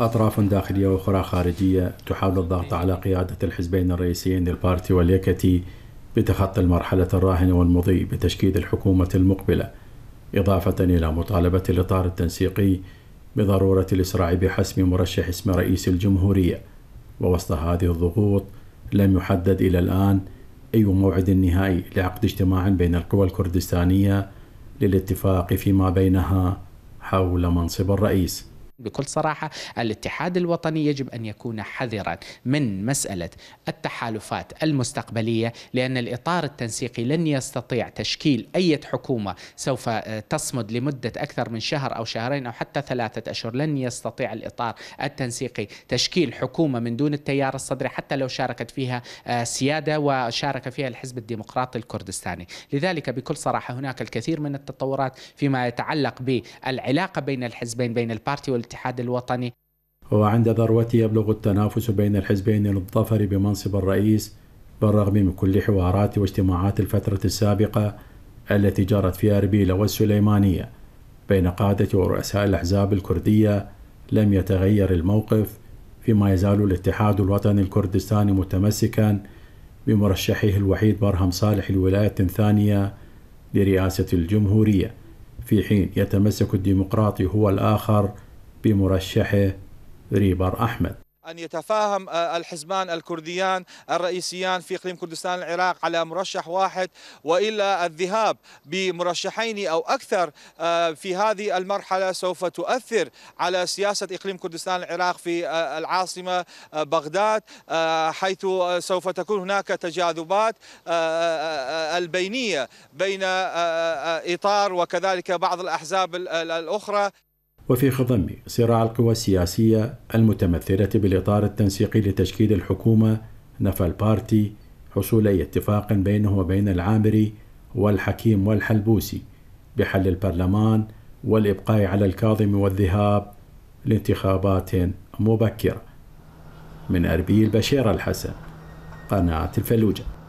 أطراف داخلية وأخرى خارجية تحاول الضغط على قيادة الحزبين الرئيسيين البارتي واليكتي بتخطي المرحلة الراهنة والمضي بتشكيل الحكومة المقبلة إضافة إلى مطالبة الإطار التنسيقي بضرورة الإسراع بحسم مرشح اسم رئيس الجمهورية ووسط هذه الضغوط لم يحدد إلى الآن أي موعد نهائي لعقد اجتماع بين القوى الكردستانية للاتفاق فيما بينها حول منصب الرئيس بكل صراحه الاتحاد الوطني يجب ان يكون حذرا من مساله التحالفات المستقبليه لان الاطار التنسيقي لن يستطيع تشكيل اي حكومه سوف آه، تصمد لمده اكثر من شهر او شهرين او حتى ثلاثه اشهر لن يستطيع الاطار التنسيقي تشكيل حكومه من دون التيار الصدري حتى لو شاركت فيها آه، سياده وشارك فيها الحزب الديمقراطي الكردستاني لذلك بكل صراحه هناك الكثير من التطورات فيما يتعلق بالعلاقه بين الحزبين بين البارتي وال الاتحاد الوطني وعند ذروته يبلغ التنافس بين الحزبين للظفر بمنصب الرئيس بالرغم من كل حوارات واجتماعات الفترة السابقة التي جرت فيها أربيل والسليمانية بين قادة ورؤساء الأحزاب الكردية لم يتغير الموقف فيما يزال الاتحاد الوطني الكردستاني متمسكا بمرشحه الوحيد برهم صالح لولاية ثانية لرئاسة الجمهورية في حين يتمسك الديمقراطي هو الآخر بمرشحه ريبر أحمد أن يتفاهم آه، الحزبان الكرديان الرئيسيان في إقليم كردستان العراق على مرشح واحد وإلا الذهاب بمرشحين أو أكثر آه، في هذه المرحلة سوف تؤثر على سياسة إقليم كردستان العراق في آه، العاصمة بغداد حيث سوف تكون هناك تجاذبات البينية بين إطار وكذلك بعض الأحزاب الأخرى وفي خضم صراع القوى السياسية المتمثلة بالإطار التنسيقي لتشكيل الحكومة نفى البارتي حصول أي اتفاق بينه وبين العامري والحكيم والحلبوسي بحل البرلمان والإبقاء على الكاظم والذهاب لانتخابات مبكرة من أربيل بشير الحسن قناة الفلوجة